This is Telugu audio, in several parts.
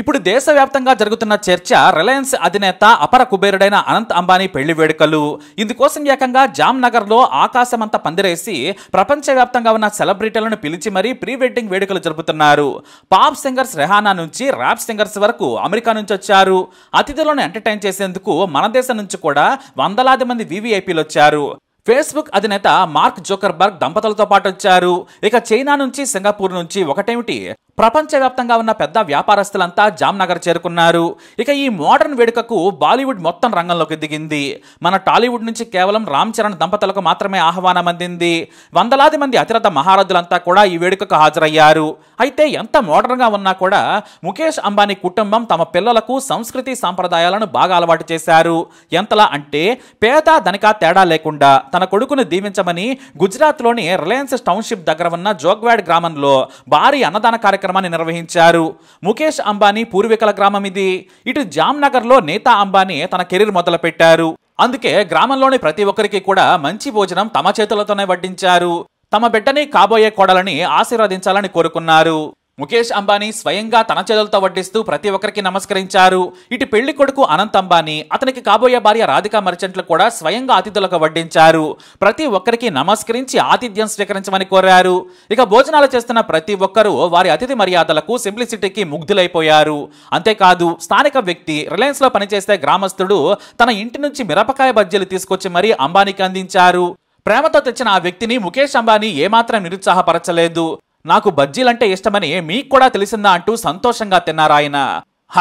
ఇప్పుడు దేశవ్యాప్తంగా జరుగుతున్న చర్చ రిలయన్స్ అధినేత అపర కుబేరుడైన అనంత్ అంబానీ పెళ్లి వేడుకలు ఇందుకోసం ఏకంగా జామ్నగర్లో ఆకాశమంతా పందిరేసి ప్రపంచవ్యాప్తంగా ఉన్న సెలబ్రిటీలను పిలిచి మరీ ప్రీ వెడ్డింగ్ వేడుకలు జరుపుతున్నారు పాప్ సింగర్స్ రెహానా నుంచి ర్యాప్ సింగర్స్ వరకు అమెరికా నుంచి వచ్చారు అతిథులను ఎంటర్టైన్ చేసేందుకు మన దేశం నుంచి కూడా వందలాది మంది వీవీఐపీలు వచ్చారు ఫేస్బుక్ అధినేత మార్క్ జోకర్బర్గ్ దంపతులతో పాటు వచ్చారు ఇక చైనా నుంచి సింగపూర్ నుంచి ఒకటేమిటి ప్రపంచవ్యాప్తంగా ఉన్న పెద్ద వ్యాపారస్తులంతా జామ్నగర్ చేరుకున్నారు ఇక ఈ మోడర్న్ వేడుకకు బాలీవుడ్ మొత్తం రంగంలోకి దిగింది మన టాలీవుడ్ నుంచి కేవలం రామ్ చరణ్ దంపతులకు మాత్రమే ఆహ్వానం అందింది వందలాది మంది అతిరథ మహారథులంతా కూడా ఈ వేడుకకు హాజరయ్యారు అయితే ఎంత మోడర్న్గా ఉన్నా కూడా ముఖేష్ అంబానీ కుటుంబం తమ పిల్లలకు సంస్కృతి సాంప్రదాయాలను బాగా అలవాటు చేశారు ఎంతలా అంటే పేద ధనిక తేడా లేకుండా తన కొడుకును దీవించమని గుజరాత్లోని రిలయన్స్ టౌన్షిప్ దగ్గర ఉన్న జోగ్వాడ్ గ్రామంలో భారీ అన్నదాన కార్యక్రమం కార్యక్రమాన్ని నిర్వహించారు ముఖేష్ అంబానీ పూర్వీకుల గ్రామం ఇది ఇటు జామ్నగర్లో నేతా అంబానీ తన కెరీర్ మొదలుపెట్టారు అందుకే గ్రామంలోని ప్రతి ఒక్కరికి కూడా మంచి భోజనం తమ చేతులతోనే వడ్డించారు తమ బిడ్డని కాబోయే కోడలని ఆశీర్వదించాలని కోరుకున్నారు ముఖేష్ అంబానీ స్వయంగా తన చేతులతో వడ్డిస్తూ ప్రతి ఒక్కరికి నమస్కరించారు ఇటు పెళ్లి కొడుకు అనంత్ అంబానీ అతనికి కాబోయే భార్య రాధికా మర్చెంట్లు కూడా స్వయంగా అతిథులకు వడ్డించారు ప్రతి ఒక్కరికి నమస్కరించి ఆతిథ్యం స్వీకరించమని కోరారు ఇక భోజనాలు చేస్తున్న ప్రతి ఒక్కరూ వారి అతిథి మర్యాదలకు సింప్లిసిటీకి ముగ్ధులైపోయారు అంతేకాదు స్థానిక వ్యక్తి రిలయన్స్లో పనిచేసే గ్రామస్తుడు తన ఇంటి నుంచి మిరపకాయ బజ్జీలు తీసుకొచ్చి మరీ అంబానీకి అందించారు ప్రేమతో తెచ్చిన ఆ వ్యక్తిని ముఖేష్ అంబానీ ఏమాత్రం నిరుత్సాహపరచలేదు నాకు బజ్జీలంటే ఇష్టమని మీకు కూడా తెలిసిందా అంటూ సంతోషంగా తిన్నారాయన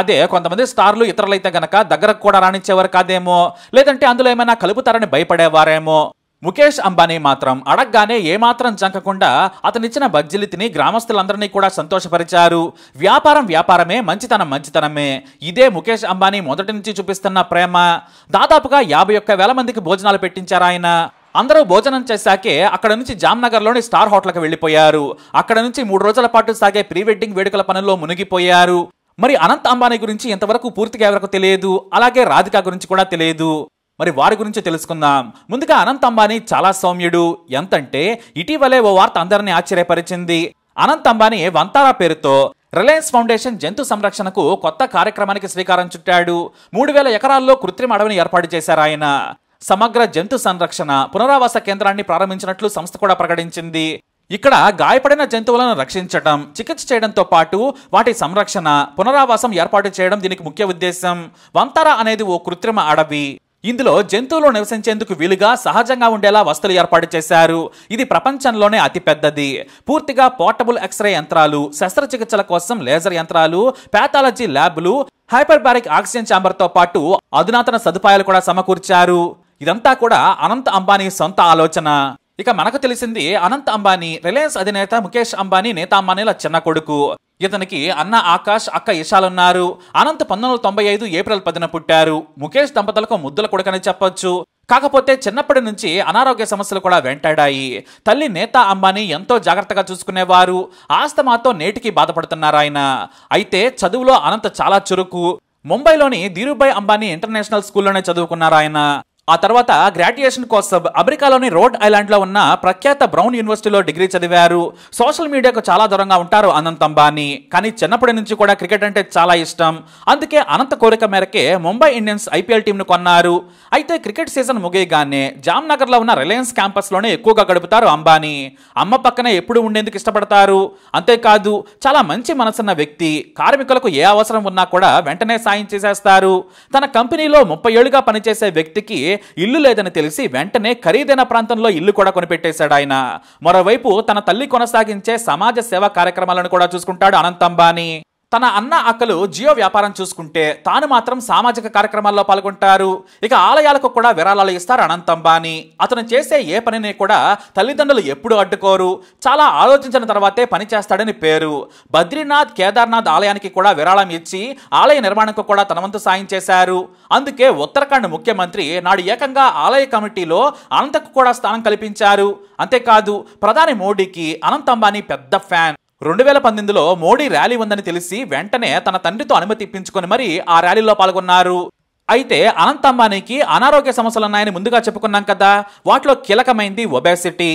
అదే కొంతమంది స్టార్లు ఇతరులైతే గనక దగ్గరకు కూడా రాణించేవారు కాదేమో లేదంటే అందులో ఏమైనా కలుపుతారని భయపడేవారేమో ముఖేష్ అంబానీ మాత్రం అడగగానే ఏమాత్రం జంకకుండా అతనిచ్చిన బజ్జీలు తిని గ్రామస్తులందరినీ కూడా సంతోషపరిచారు వ్యాపారం వ్యాపారమే మంచితనం మంచితనమే ఇదే ముఖేష్ అంబానీ మొదటి నుంచి చూపిస్తున్న ప్రేమ దాదాపుగా యాభై ఒక్క వేల మందికి భోజనాలు పెట్టించారు ఆయన అందరూ భోజనం చేశాకే అక్కడ నుంచి జామ్నగర్లోని స్టార్ హోటల్కి వెళ్ళిపోయారు అక్కడ నుంచి మూడు రోజుల పాటు సాగే ప్రీ వెడ్డింగ్ వేడుకల పనుల్లో మునిగిపోయారు మరి అనంత్ అంబానీ గురించి ఇంతవరకు పూర్తిగా ఎవరకు తెలియదు అలాగే రాధిక గురించి కూడా తెలియదు మరి వారి గురించి తెలుసుకుందాం ముందుగా అనంత్ అంబానీ చాలా సౌమ్యుడు ఎంతంటే ఇటీవలే ఓ వార్త అందరినీ ఆశ్చర్యపరిచింది అనంత్ అంబానీ వంతారా పేరుతో రిలయన్స్ ఫౌండేషన్ జంతు సంరక్షణకు కొత్త కార్యక్రమానికి శ్రీకారం చుట్టాడు మూడు వేల ఎకరాల్లో కృత్రిమ అడవిని ఏర్పాటు చేశారు ఆయన సమగ్ర జంతు సంరక్షణ పునరావాస కేంద్రాన్ని ప్రారంభించినట్లు సంస్థ కూడా ప్రకటించింది ఇక్కడ గాయపడిన జంతువులను రక్షించడం చికిత్స చేయడంతో పాటు వాటి సంరక్షణ పునరావాసం ఏర్పాటు చేయడం దీనికి ముఖ్య ఉద్దేశం వంతర అనేది ఓ కృత్రిమ అడవి ఇందులో జంతువులు నివసించేందుకు వీలుగా సహజంగా ఉండేలా వస్తువులు ఏర్పాటు చేశారు ఇది ప్రపంచంలోనే అతిపెద్దది పూర్తిగా పోర్టబుల్ ఎక్స్రే యంత్రాలు శస్త్రచికిత్సల కోసం లేజర్ యంత్రాలు ప్యాథాలజీ ల్యాబ్లు హైపర్బారిక్ ఆక్సిజన్ ఛాంబర్తో పాటు అధునాతన సదుపాయాలు కూడా సమకూర్చారు ఇదంతా కూడా అనంత్ అంబానీ సొంత ఆలోచన ఇక మనకు తెలిసింది అనంత్ అంబానీ రిలయన్స్ అధినేత ముఖేష్ అంబానీ నేతాంబానీల అంబానీల చిన్న కొడుకు ఇతనికి అన్న ఆకాష్ అక్క ఇషాలున్నారు అనంత్ పంతొమ్మిది తొంభై ఐదు ఏప్రిల్ పదిన పుట్టారు ముఖేష్ దంపతులకు ముద్దుల కొడుకని చెప్పొచ్చు కాకపోతే చిన్నప్పటి నుంచి అనారోగ్య సమస్యలు కూడా వెంటాడాయి తల్లి నేతా అంబానీ ఎంతో జాగ్రత్తగా చూసుకునేవారు ఆస్తమాతో నేటికి బాధపడుతున్నారు ఆయన అయితే చదువులో అనంత్ చాలా చురుకు ముంబైలోని ధీరుభాయ్ అంబానీ ఇంటర్నేషనల్ స్కూల్లోనే చదువుకున్నారు ఆయన ఆ తర్వాత గ్రాడ్యుయేషన్ కోసం అమెరికాలోని రోడ్ ఐలాండ్లో ఉన్న ప్రఖ్యాత బ్రౌన్ యూనివర్సిటీలో డిగ్రీ చదివారు సోషల్ మీడియాకు చాలా దూరంగా ఉంటారు అనంత్ అంబానీ కానీ చిన్నప్పటి నుంచి కూడా క్రికెట్ అంటే చాలా ఇష్టం అందుకే అనంత కోరిక మేరకే ముంబై ఇండియన్స్ ఐపీఎల్ టీంను కొన్నారు అయితే క్రికెట్ సీజన్ ముగియగానే జామ్నగర్లో ఉన్న రిలయన్స్ క్యాంపస్లోనే ఎక్కువగా గడుపుతారు అంబానీ అమ్మ పక్కనే ఎప్పుడు ఉండేందుకు ఇష్టపడతారు అంతేకాదు చాలా మంచి మనసున్న వ్యక్తి కార్మికులకు ఏ అవసరం ఉన్నా కూడా వెంటనే సాయం చేసేస్తారు తన కంపెనీలో ముప్పై ఏళ్ళుగా పనిచేసే వ్యక్తికి ఇల్లు లేదని తెలిసి వెంటనే ఖరీదైన ప్రాంతంలో ఇల్లు కూడా కొనిపెట్టేశాడు ఆయన మరోవైపు తన తల్లి కొనసాగించే సమాజ సేవా కార్యక్రమాలను కూడా చూసుకుంటాడు అనంత అంబానీ తన అన్న అక్కలు జియో వ్యాపారం చూసుకుంటే తాను మాత్రం సామాజిక కార్యక్రమాల్లో పాల్గొంటారు ఇక ఆలయాలకు కూడా విరాళాలు ఇస్తారు అనంతంబాని అంబానీ అతను చేసే ఏ పనిని కూడా తల్లిదండ్రులు ఎప్పుడు అడ్డుకోరు చాలా ఆలోచించిన తర్వాతే పని చేస్తాడని పేరు బద్రీనాథ్ కేదార్నాథ్ ఆలయానికి కూడా విరాళం ఇచ్చి ఆలయ నిర్మాణంకు కూడా తన వంతు సాయం చేశారు అందుకే ఉత్తరాఖండ్ ముఖ్యమంత్రి నాడు ఏకంగా ఆలయ కమిటీలో అనంతకు కూడా స్థానం కల్పించారు అంతేకాదు ప్రధాని మోడీకి అనంతంబాని అంబానీ పెద్ద ఫ్యాన్ రెండు వేల పంతొమ్మిదిలో మోడీ ర్యాలీ ఉందని తెలిసి వెంటనే తన తండ్రితో అనుమతి ఇప్పించుకుని మరి ఆ ర్యాలీలో పాల్గొన్నారు అయితే అనంత అంబానీకి అనారోగ్య సమస్యలున్నాయని ముందుగా చెప్పుకున్నాం కదా వాటిలో కీలకమైంది ఒబేసిటీ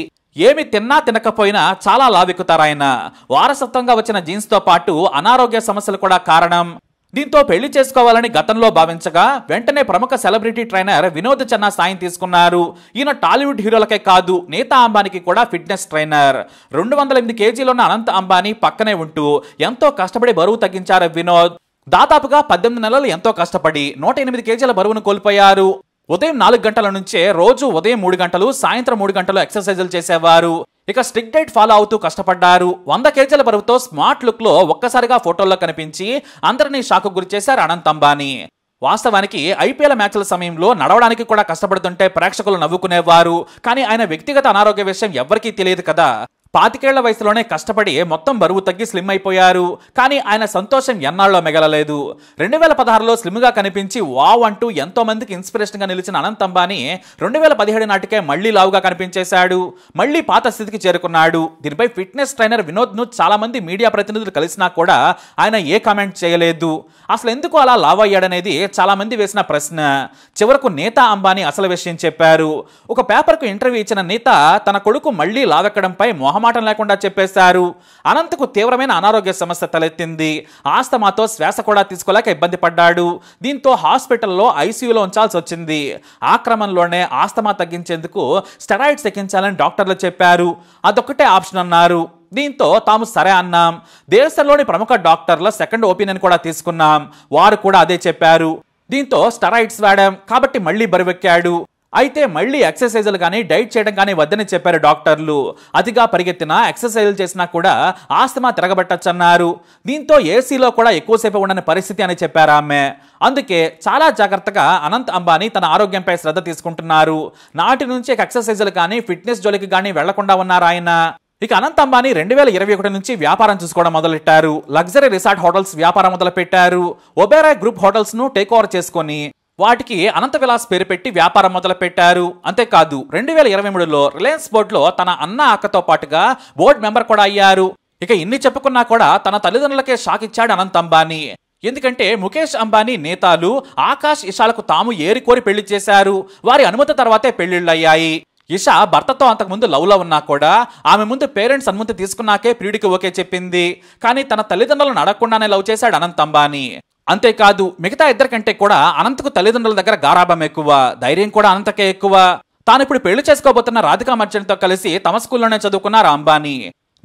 ఏమి తిన్నా తినకపోయినా చాలా లావెక్కుతారాయన వారసత్వంగా వచ్చిన జీన్స్తో పాటు అనారోగ్య సమస్యలు కూడా కారణం దీంతో పెళ్లి చేసుకోవాలని గతంలో భావించగా వెంటనే ప్రముఖ సెలబ్రిటీ ట్రైనర్ వినోద్ చన్నా సాయం తీసుకున్నారు ఈయన టాలీవుడ్ హీరోలకే కాదు నేత అంబానీకి కూడా ఫిట్నెస్ ట్రైనర్ రెండు వందల ఎనిమిది కేజీలో ఉన్న అనంత అంబానీ పక్కనే ఉంటూ ఎంతో కష్టపడి బరువు తగ్గించారు వినోద్ దాదాపుగా పద్దెనిమిది నెలలు ఎంతో కష్టపడి నూట ఎనిమిది కేజీల బరువును కోల్పోయారు ఉదయం నాలుగు గంటల నుంచే రోజు ఉదయం మూడు గంటలు సాయంత్రం మూడు గంటలు ఎక్సర్సైజులు చేసేవారు ఇక స్ట్రిక్ డైట్ ఫాలో అవుతూ కష్టపడ్డారు వంద కేజీల బరువుతో స్మార్ట్ లుక్లో ఒక్కసారిగా ఫోటోల్లో కనిపించి అందరినీ షాక్ గురి చేశారు అనంత్ అంబానీ వాస్తవానికి ఐపీఎల్ మ్యాచ్ల సమయంలో నడవడానికి కూడా కష్టపడుతుంటే ప్రేక్షకులు నవ్వుకునేవారు కానీ ఆయన వ్యక్తిగత అనారోగ్య విషయం ఎవరికీ తెలియదు కదా పాతికేళ్ల వయసులోనే కష్టపడి మొత్తం బరువు తగ్గి స్లిమ్ అయిపోయారు కానీ ఆయన సంతోషం ఎన్నాళ్ళో మిగలలేదు రెండు వేల పదహారులో స్లిమ్గా కనిపించి వావ్ అంటూ ఎంతో మందికి ఇన్స్పిరేషన్గా నిలిచిన అనంత్ అంబానీ రెండు వేల పదిహేడు నాటికే మళ్లీ లావుగా కనిపించేశాడు మళ్లీ పాత స్థితికి చేరుకున్నాడు దీనిపై ఫిట్నెస్ ట్రైనర్ వినోద్ను చాలామంది మీడియా ప్రతినిధులు కలిసినా కూడా ఆయన ఏ కామెంట్ చేయలేదు అసలు ఎందుకు అలా అయ్యాడనేది చాలా మంది వేసిన ప్రశ్న చివరకు నేత అంబానీ అసలు విషయం చెప్పారు ఒక పేపర్కు ఇంటర్వ్యూ ఇచ్చిన నేత తన కొడుకు మళ్లీ లావెక్కడంపై మొహం సమాటం లేకుండా చెప్పేశారు అనంతకు తీవ్రమైన అనారోగ్య సమస్య తలెత్తింది ఆస్తమాతో శ్వాస కూడా తీసుకోలేక ఇబ్బంది పడ్డాడు దీంతో హాస్పిటల్లో ఐసీయూలో ఉంచాల్సి వచ్చింది ఆ క్రమంలోనే ఆస్తమా తగ్గించేందుకు స్టెరాయిడ్స్ ఎక్కించాలని డాక్టర్లు చెప్పారు అదొక్కటే ఆప్షన్ అన్నారు దీంతో తాము సరే అన్నాం దేశంలోని ప్రముఖ డాక్టర్ల సెకండ్ ఒపీనియన్ కూడా తీసుకున్నాం వారు కూడా అదే చెప్పారు దీంతో స్టెరాయిడ్స్ వాడాం కాబట్టి మళ్ళీ బరువెక్కాడు అయితే మళ్ళీ ఎక్సర్సైజులు కానీ డైట్ చేయడం కానీ వద్దని చెప్పారు డాక్టర్లు అతిగా పరిగెత్తినా ఎక్సర్సైజులు చేసినా కూడా ఆస్తమా తిరగబట్టచ్చన్నారు దీంతో ఏసీలో కూడా ఎక్కువసేపు ఉండని పరిస్థితి అని చెప్పారు ఆమె అందుకే చాలా జాగ్రత్తగా అనంత్ అంబానీ తన ఆరోగ్యంపై శ్రద్ధ తీసుకుంటున్నారు నాటి నుంచి ఎక్సర్సైజులు కానీ ఫిట్నెస్ జోలికి కానీ వెళ్లకుండా ఉన్నారు ఆయన ఇక అనంత్ అంబానీ రెండు వేల ఇరవై ఒకటి నుంచి వ్యాపారం చూసుకోవడం మొదలెట్టారు లగ్జరీ రిసార్ట్ హోటల్స్ వ్యాపారం మొదలుపెట్టారు ఒబేరా గ్రూప్ హోటల్స్ను టేక్ ఓవర్ చేసుకొని వాటికి అనంత విలాస్ పేరు పెట్టి వ్యాపారం మొదలుపెట్టారు అంతేకాదు రెండు వేల ఇరవై మూడులో రిలయన్స్ బోర్డులో తన అన్న అక్కతో పాటుగా బోర్డు మెంబర్ కూడా అయ్యారు ఇక ఇన్ని చెప్పుకున్నా కూడా తన తల్లిదండ్రులకే షాక్ ఇచ్చాడు అనంత్ అంబానీ ఎందుకంటే ముఖేష్ అంబానీ నేతాలు ఆకాష్ ఇషాలకు తాము ఏరికోరి పెళ్లి చేశారు వారి అనుమతి తర్వాతే పెళ్లిళ్ళయ్యాయి ఇషా భర్తతో అంతకుముందు లవ్లో ఉన్నా కూడా ఆమె ముందు పేరెంట్స్ అనుమతి తీసుకున్నాకే ప్రియుడికి ఓకే చెప్పింది కానీ తన తల్లిదండ్రులను అడగకుండానే లవ్ చేశాడు అనంత్ అంబానీ అంతేకాదు మిగతా ఇద్దరికంటే కూడా అనంతకు తల్లిదండ్రుల దగ్గర గారాభం ఎక్కువ ధైర్యం కూడా అనంతకే ఎక్కువ తాను ఇప్పుడు పెళ్లి చేసుకోబోతున్న రాధికా మర్చెంట్తో కలిసి తమ స్కూల్లోనే చదువుకున్నారు అంబానీ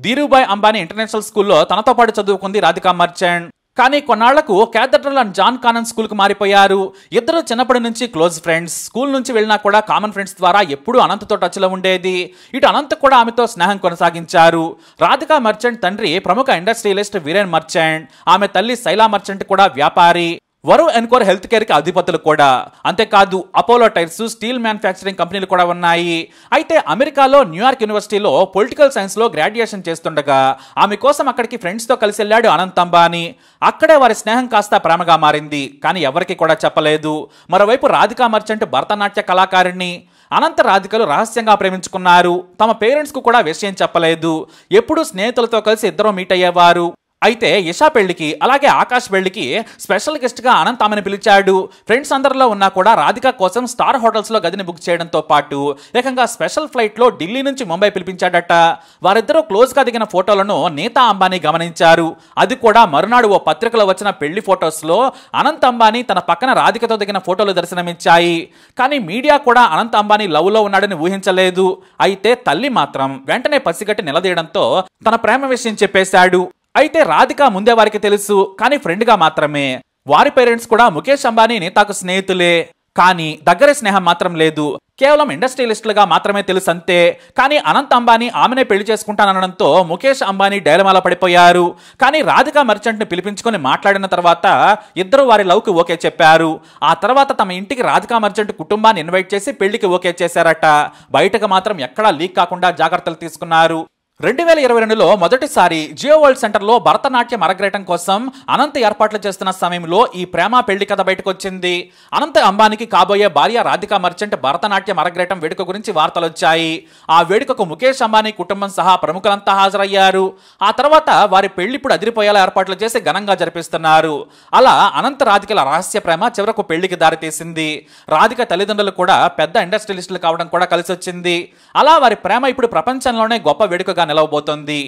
ధీరుబాయ్ అంబానీ ఇంటర్నేషనల్ స్కూల్లో తనతో పాటు చదువుకుంది రాధికా మర్చెంట్ కానీ కొన్నాళ్లకు క్యాథడ్రల్ అండ్ జాన్ కానన్ స్కూల్కి మారిపోయారు ఇద్దరు చిన్నప్పటి నుంచి క్లోజ్ ఫ్రెండ్స్ స్కూల్ నుంచి వెళ్ళినా కూడా కామన్ ఫ్రెండ్స్ ద్వారా ఎప్పుడూ అనంతతో టచ్లో ఉండేది ఇటు అనంత్ కూడా ఆమెతో స్నేహం కొనసాగించారు రాధిక మర్చెంట్ తండ్రి ప్రముఖ ఇండస్ట్రియలిస్ట్ వీరేన్ మర్చెంట్ ఆమె తల్లి శైలా మర్చెంట్ కూడా వ్యాపారి వరుణ్ ఎన్కోర్ హెల్త్ కేర్కి అధిపతులు కూడా అంతేకాదు అపోలో టైర్స్ స్టీల్ మ్యానుఫ్యాక్చరింగ్ కంపెనీలు కూడా ఉన్నాయి అయితే అమెరికాలో న్యూయార్క్ యూనివర్సిటీలో పొలిటికల్ సైన్స్లో గ్రాడ్యుయేషన్ చేస్తుండగా ఆమె కోసం అక్కడికి ఫ్రెండ్స్తో కలిసి వెళ్ళాడు అనంత్ అంబానీ అక్కడే వారి స్నేహం కాస్త ప్రేమగా మారింది కానీ ఎవరికి కూడా చెప్పలేదు మరోవైపు రాధికా మర్చెంట్ భరతనాట్య కళాకారిణి అనంత రాధికలు రహస్యంగా ప్రేమించుకున్నారు తమ పేరెంట్స్కు కూడా విషయం చెప్పలేదు ఎప్పుడూ స్నేహితులతో కలిసి ఇద్దరూ మీట్ అయ్యేవారు అయితే ఇషా పెళ్లికి అలాగే ఆకాష్ పెళ్లికి స్పెషల్ గెస్ట్గా అనంత్ ఆమెను పిలిచాడు ఫ్రెండ్స్ అందరిలో ఉన్నా కూడా రాధిక కోసం స్టార్ హోటల్స్లో గదిని బుక్ చేయడంతో పాటు ఏకంగా స్పెషల్ ఫ్లైట్లో ఢిల్లీ నుంచి ముంబై పిలిపించాడట వారిద్దరూ క్లోజ్గా దిగిన ఫోటోలను నీతా అంబానీ గమనించారు అది కూడా మరునాడు ఓ పత్రికలో వచ్చిన పెళ్లి ఫోటోస్లో అనంత్ అంబానీ తన పక్కన రాధికతో దిగిన ఫోటోలు దర్శనమిచ్చాయి కానీ మీడియా కూడా అనంత్ అంబానీ లవ్లో ఉన్నాడని ఊహించలేదు అయితే తల్లి మాత్రం వెంటనే పసిగట్టి నిలదీయడంతో తన ప్రేమ విషయం చెప్పేశాడు అయితే రాధిక ముందే వారికి తెలుసు కానీ ఫ్రెండ్గా మాత్రమే వారి పేరెంట్స్ కూడా ముఖేష్ అంబానీని తాకు స్నేహితులే కానీ దగ్గర స్నేహం మాత్రం లేదు కేవలం ఇండస్ట్రియలిస్టులుగా మాత్రమే తెలుసు అంతే కానీ అనంత్ అంబానీ ఆమెనే పెళ్లి చేసుకుంటానడంతో ముఖేష్ అంబానీ డైలమాల పడిపోయారు కానీ రాధిక మర్చెంట్ని పిలిపించుకొని మాట్లాడిన తర్వాత ఇద్దరు వారి లవ్కి ఓకే చెప్పారు ఆ తర్వాత తమ ఇంటికి రాధికా మర్చెంట్ కుటుంబాన్ని ఇన్వైట్ చేసి పెళ్లికి ఓకే చేశారట బయటకు మాత్రం ఎక్కడా లీక్ కాకుండా జాగ్రత్తలు తీసుకున్నారు రెండు వేల ఇరవై రెండులో మొదటిసారి జియో వరల్డ్ సెంటర్లో భరతనాట్యం అరగ్రేయటం కోసం అనంత ఏర్పాట్లు చేస్తున్న సమయంలో ఈ ప్రేమ పెళ్లి కథ బయటకు వచ్చింది అనంత అంబానీకి కాబోయే భార్య రాధిక మర్చెంట్ భరతనాట్యం అరగ్రేయటం వేడుక గురించి వార్తలు వచ్చాయి ఆ వేడుకకు ముఖేష్ అంబానీ కుటుంబం సహా ప్రముఖులంతా హాజరయ్యారు ఆ తర్వాత వారి పెళ్లిప్పుడు అదిరిపోయేలా ఏర్పాట్లు చేసి ఘనంగా జరిపిస్తున్నారు అలా అనంత రాధికల రహస్య ప్రేమ చివరకు పెళ్లికి దారితీసింది రాధిక తల్లిదండ్రులు కూడా పెద్ద ఇండస్ట్రియలిస్టులు కావడం కూడా కలిసి వచ్చింది అలా వారి ప్రేమ ఇప్పుడు ప్రపంచంలోనే గొప్ప వేడుకగా నిలవబోతోంది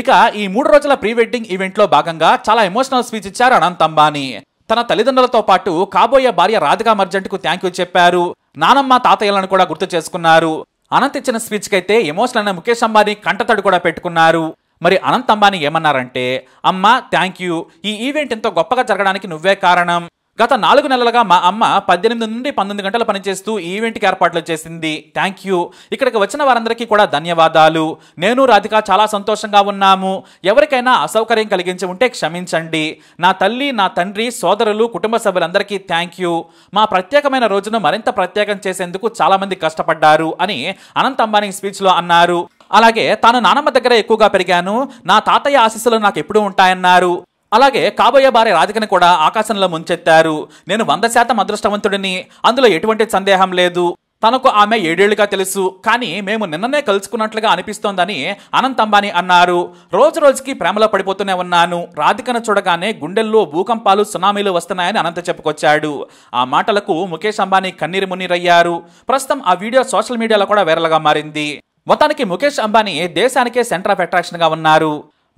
ఇక ఈ మూడు రోజుల ప్రీ వెడ్డింగ్ ఈవెంట్లో భాగంగా చాలా ఎమోషనల్ స్పీచ్ ఇచ్చారు అనంత్ అంబానీ తన తల్లిదండ్రులతో పాటు కాబోయే భార్య రాధికా కు థ్యాంక్ యూ చెప్పారు నానమ్మ తాతయ్యలను కూడా గుర్తు చేసుకున్నారు అనంత్ ఇచ్చిన స్పీచ్ అయితే ఎమోషనల్ అయిన ముఖేష్ అంబానీ కంటతడు కూడా పెట్టుకున్నారు మరి అనంత్ అంబానీ ఏమన్నారంటే అమ్మ థ్యాంక్ యూ ఈ ఈవెంట్ ఎంతో గొప్పగా జరగడానికి నువ్వే కారణం గత నాలుగు నెలలుగా మా అమ్మ పద్దెనిమిది నుండి పంతొమ్మిది గంటలు పనిచేస్తూ ఈవెంట్కి ఏర్పాట్లు చేసింది థ్యాంక్ యూ ఇక్కడికి వచ్చిన వారందరికీ కూడా ధన్యవాదాలు నేను రాధిక చాలా సంతోషంగా ఉన్నాము ఎవరికైనా అసౌకర్యం కలిగించి ఉంటే క్షమించండి నా తల్లి నా తండ్రి సోదరులు కుటుంబ సభ్యులందరికీ థ్యాంక్ యూ మా ప్రత్యేకమైన రోజును మరింత ప్రత్యేకం చేసేందుకు చాలామంది కష్టపడ్డారు అని అనంత్ అంబానీ స్పీచ్లో అన్నారు అలాగే తాను నానమ్మ దగ్గర ఎక్కువగా పెరిగాను నా తాతయ్య ఆశీస్సులు నాకు ఎప్పుడూ ఉంటాయన్నారు అలాగే కాబోయే భార్య రాధికని కూడా ఆకాశంలో ముంచెత్తారు నేను వంద శాతం అదృష్టవంతుడిని అందులో ఎటువంటి సందేహం లేదు తనకు ఆమె ఏడేళ్లుగా తెలుసు కానీ మేము నిన్ననే కలుసుకున్నట్లుగా అనిపిస్తోందని అనంత్ అంబానీ అన్నారు రోజు రోజుకి ప్రేమలో పడిపోతూనే ఉన్నాను రాధికను చూడగానే గుండెల్లో భూకంపాలు సునామీలు వస్తున్నాయని అనంత చెప్పుకొచ్చాడు ఆ మాటలకు ముఖేష్ అంబానీ కన్నీరు మున్నీరయ్యారు ప్రస్తుతం ఆ వీడియో సోషల్ మీడియాలో కూడా వైరల్గా మారింది మొత్తానికి ముఖేష్ అంబానీ దేశానికే సెంటర్ ఆఫ్ అట్రాక్షన్గా ఉన్నారు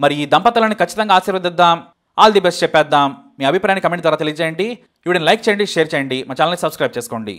మరి ఈ దంపతులను ఖచ్చితంగా ఆశీర్వదిద్దాం ఆల్ ది బెస్ట్ చెప్పేద్దాం మీ అభిప్రాయాన్ని కమెంట్ ద్వారా తెలియజేయండి వీడియోని లైక్ చేయండి షేర్ చేయండి మా ఛానల్ని సబ్స్క్రైబ్ చేసుకోండి